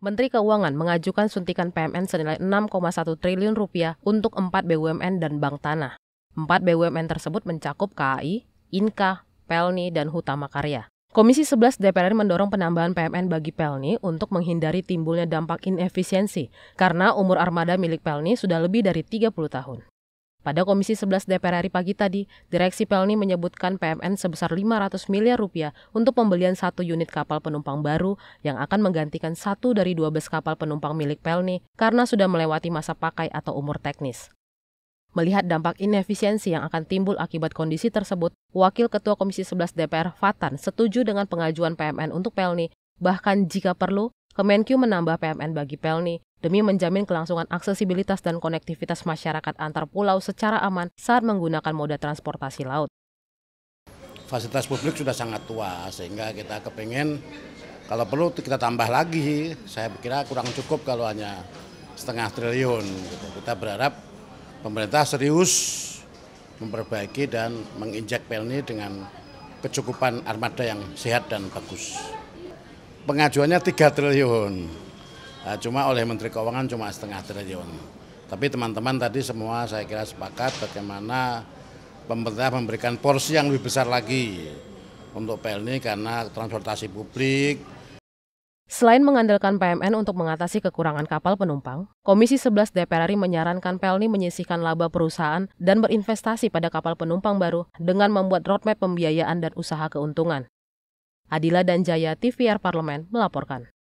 Menteri Keuangan mengajukan suntikan PMN senilai 6,1 triliun rupiah untuk 4 BUMN dan bank tanah. 4 BUMN tersebut mencakup KAI, Inka, Pelni, dan Hutama Karya. Komisi 11 DPR mendorong penambahan PMN bagi Pelni untuk menghindari timbulnya dampak inefisiensi karena umur armada milik Pelni sudah lebih dari 30 tahun. Pada Komisi 11 DPR RI pagi tadi, Direksi Pelni menyebutkan PMN sebesar 500 miliar rupiah untuk pembelian satu unit kapal penumpang baru yang akan menggantikan satu dari dua 12 kapal penumpang milik Pelni karena sudah melewati masa pakai atau umur teknis. Melihat dampak inefisiensi yang akan timbul akibat kondisi tersebut, Wakil Ketua Komisi 11 DPR Fatan setuju dengan pengajuan PMN untuk Pelni, bahkan jika perlu, Kemenkyu menambah PMN bagi Pelni demi menjamin kelangsungan aksesibilitas dan konektivitas masyarakat antar pulau secara aman saat menggunakan moda transportasi laut. Fasilitas publik sudah sangat tua sehingga kita kepengen kalau perlu kita tambah lagi. Saya kira kurang cukup kalau hanya setengah triliun. Gitu. Kita berharap pemerintah serius memperbaiki dan menginjak Pelni dengan kecukupan armada yang sehat dan bagus. Pengajuannya 3 triliun. Eh, cuma oleh Menteri Keuangan cuma setengah triliun. Tapi teman-teman tadi semua saya kira sepakat bagaimana pemerintah memberikan porsi yang lebih besar lagi untuk PLN karena transportasi publik. Selain mengandalkan PMN untuk mengatasi kekurangan kapal penumpang, Komisi 11 DPR RI menyarankan PLN menyisihkan laba perusahaan dan berinvestasi pada kapal penumpang baru dengan membuat roadmap pembiayaan dan usaha keuntungan. Adila dan Jaya, TVR Parlemen melaporkan.